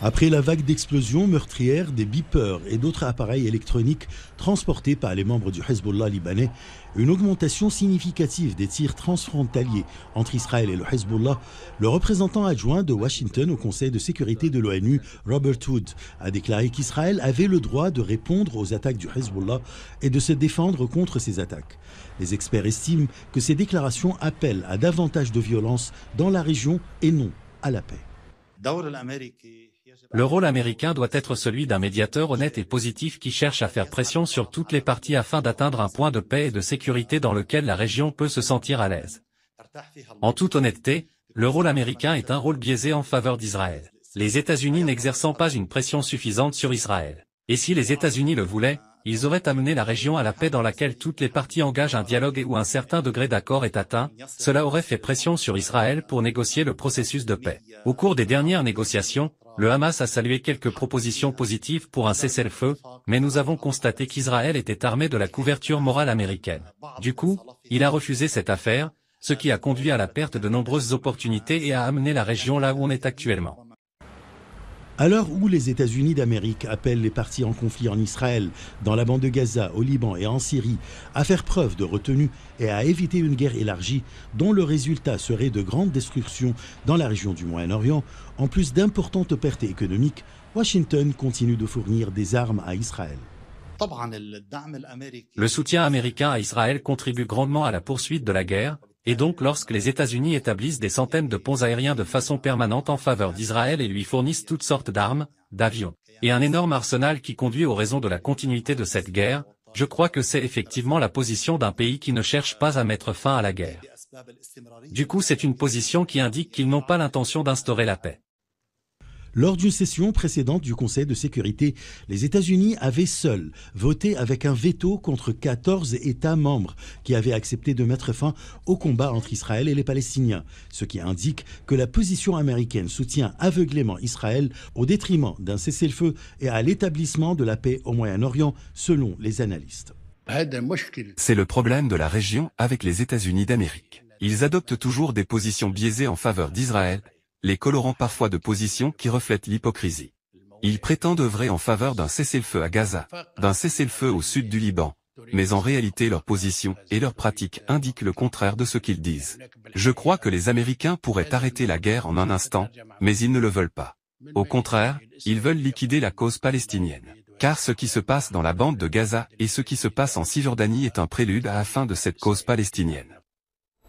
Après la vague d'explosions meurtrières des beepers et d'autres appareils électroniques transportés par les membres du Hezbollah libanais, une augmentation significative des tirs transfrontaliers entre Israël et le Hezbollah, le représentant adjoint de Washington au Conseil de sécurité de l'ONU, Robert Hood, a déclaré qu'Israël avait le droit de répondre aux attaques du Hezbollah et de se défendre contre ces attaques. Les experts estiment que ces déclarations appellent à davantage de violence dans la région et non à la paix. Le rôle américain doit être celui d'un médiateur honnête et positif qui cherche à faire pression sur toutes les parties afin d'atteindre un point de paix et de sécurité dans lequel la région peut se sentir à l'aise. En toute honnêteté, le rôle américain est un rôle biaisé en faveur d'Israël, les États-Unis n'exerçant pas une pression suffisante sur Israël. Et si les États-Unis le voulaient, ils auraient amené la région à la paix dans laquelle toutes les parties engagent un dialogue et où un certain degré d'accord est atteint, cela aurait fait pression sur Israël pour négocier le processus de paix. Au cours des dernières négociations, le Hamas a salué quelques propositions positives pour un cessez-le-feu, mais nous avons constaté qu'Israël était armé de la couverture morale américaine. Du coup, il a refusé cette affaire, ce qui a conduit à la perte de nombreuses opportunités et a amené la région là où on est actuellement. À l'heure où les États-Unis d'Amérique appellent les partis en conflit en Israël, dans la bande de Gaza, au Liban et en Syrie à faire preuve de retenue et à éviter une guerre élargie dont le résultat serait de grandes destructions dans la région du Moyen-Orient, en plus d'importantes pertes économiques, Washington continue de fournir des armes à Israël. Le soutien américain à Israël contribue grandement à la poursuite de la guerre, et donc lorsque les États-Unis établissent des centaines de ponts aériens de façon permanente en faveur d'Israël et lui fournissent toutes sortes d'armes, d'avions, et un énorme arsenal qui conduit aux raisons de la continuité de cette guerre, je crois que c'est effectivement la position d'un pays qui ne cherche pas à mettre fin à la guerre. Du coup c'est une position qui indique qu'ils n'ont pas l'intention d'instaurer la paix. Lors d'une session précédente du Conseil de sécurité, les États-Unis avaient seuls voté avec un veto contre 14 États membres qui avaient accepté de mettre fin au combat entre Israël et les Palestiniens, ce qui indique que la position américaine soutient aveuglément Israël au détriment d'un cessez-le-feu et à l'établissement de la paix au Moyen-Orient, selon les analystes. C'est le problème de la région avec les États-Unis d'Amérique. Ils adoptent toujours des positions biaisées en faveur d'Israël, les colorants parfois de positions qui reflètent l'hypocrisie. Ils prétendent œuvrer en faveur d'un cessez-le-feu à Gaza, d'un cessez-le-feu au sud du Liban, mais en réalité leur position et leurs pratiques indiquent le contraire de ce qu'ils disent. Je crois que les Américains pourraient arrêter la guerre en un instant, mais ils ne le veulent pas. Au contraire, ils veulent liquider la cause palestinienne. Car ce qui se passe dans la bande de Gaza et ce qui se passe en Cisjordanie est un prélude à la fin de cette cause palestinienne.